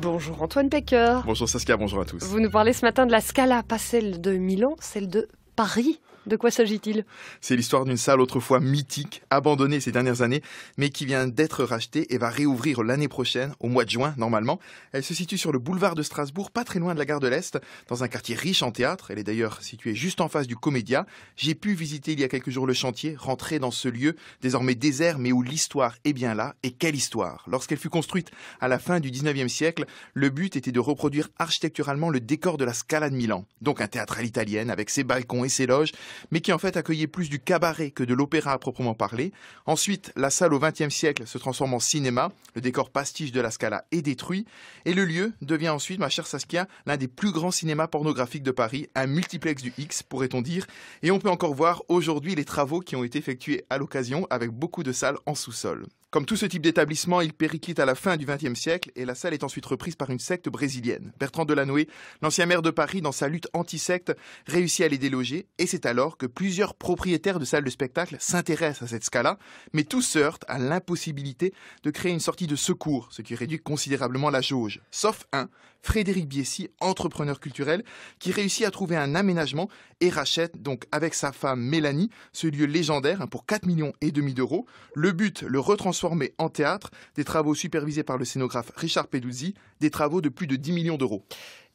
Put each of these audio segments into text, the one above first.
Bonjour Antoine Pecker. Bonjour Saskia, bonjour à tous. Vous nous parlez ce matin de la Scala, pas celle de Milan, celle de Paris. De quoi s'agit-il C'est l'histoire d'une salle autrefois mythique, abandonnée ces dernières années, mais qui vient d'être rachetée et va réouvrir l'année prochaine, au mois de juin normalement. Elle se situe sur le boulevard de Strasbourg, pas très loin de la gare de l'Est, dans un quartier riche en théâtre. Elle est d'ailleurs située juste en face du Comédia. J'ai pu visiter il y a quelques jours le chantier, rentrer dans ce lieu désormais désert, mais où l'histoire est bien là. Et quelle histoire Lorsqu'elle fut construite à la fin du 19e siècle, le but était de reproduire architecturalement le décor de la Scala de Milan, donc un théâtre à l'italienne avec ses balcons et ses loges, mais qui en fait accueillait plus du cabaret que de l'opéra à proprement parler. Ensuite, la salle au XXe siècle se transforme en cinéma, le décor pastiche de la Scala est détruit, et le lieu devient ensuite, ma chère Saskia, l'un des plus grands cinémas pornographiques de Paris, un multiplex du X, pourrait-on dire, et on peut encore voir aujourd'hui les travaux qui ont été effectués à l'occasion avec beaucoup de salles en sous-sol. Comme tout ce type d'établissement, il périclite à la fin du XXe siècle et la salle est ensuite reprise par une secte brésilienne. Bertrand Delanoé, l'ancien maire de Paris, dans sa lutte anti-secte, réussit à les déloger et c'est alors que plusieurs propriétaires de salles de spectacle s'intéressent à cette scala, mais tous se heurtent à l'impossibilité de créer une sortie de secours, ce qui réduit considérablement la jauge. Sauf un, Frédéric Biessy, entrepreneur culturel, qui réussit à trouver un aménagement et rachète donc avec sa femme Mélanie ce lieu légendaire hein, pour 4 millions et demi d'euros. Le but, le retransformer formés en théâtre, des travaux supervisés par le scénographe Richard Peduzzi, des travaux de plus de 10 millions d'euros.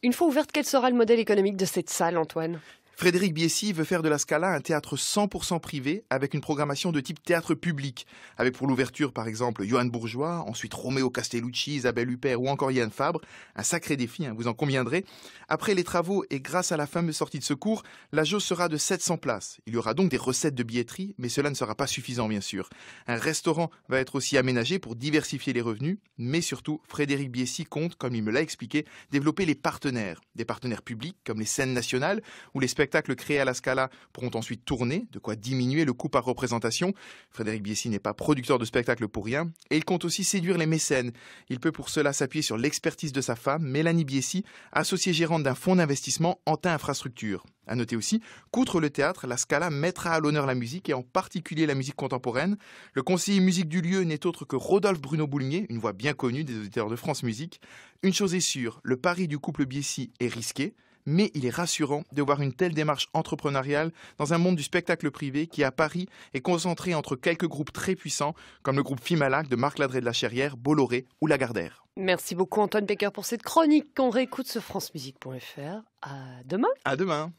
Une fois ouverte, quel sera le modèle économique de cette salle, Antoine Frédéric Biessy veut faire de la Scala un théâtre 100% privé avec une programmation de type théâtre public, avec pour l'ouverture par exemple Johan Bourgeois, ensuite Roméo Castellucci, Isabelle Huppert ou encore Yann Fabre. Un sacré défi, hein, vous en conviendrez. Après les travaux et grâce à la fameuse sortie de secours, la jauge sera de 700 places. Il y aura donc des recettes de billetterie, mais cela ne sera pas suffisant bien sûr. Un restaurant va être aussi aménagé pour diversifier les revenus, mais surtout Frédéric Biessy compte, comme il me l'a expliqué, développer les partenaires, des partenaires publics comme les scènes nationales ou les les spectacles créés à la Scala pourront ensuite tourner, de quoi diminuer le coût par représentation. Frédéric Biessi n'est pas producteur de spectacles pour rien, et il compte aussi séduire les mécènes. Il peut pour cela s'appuyer sur l'expertise de sa femme, Mélanie Biessi, associée gérante d'un fonds d'investissement en infrastructure À noter aussi qu'outre le théâtre, la Scala mettra à l'honneur la musique et en particulier la musique contemporaine. Le conseiller musique du lieu n'est autre que Rodolphe Bruno Boulmier, une voix bien connue des auditeurs de France Musique. Une chose est sûre, le pari du couple Biessi est risqué, mais il est rassurant de voir une telle démarche entrepreneuriale dans un monde du spectacle privé qui, à Paris, est concentré entre quelques groupes très puissants, comme le groupe Fimalac de Marc Ladré de la Chérière, Bolloré ou Lagardère. Merci beaucoup Antoine Becker pour cette chronique. qu'on réécoute sur francemusique.fr. À demain. À demain.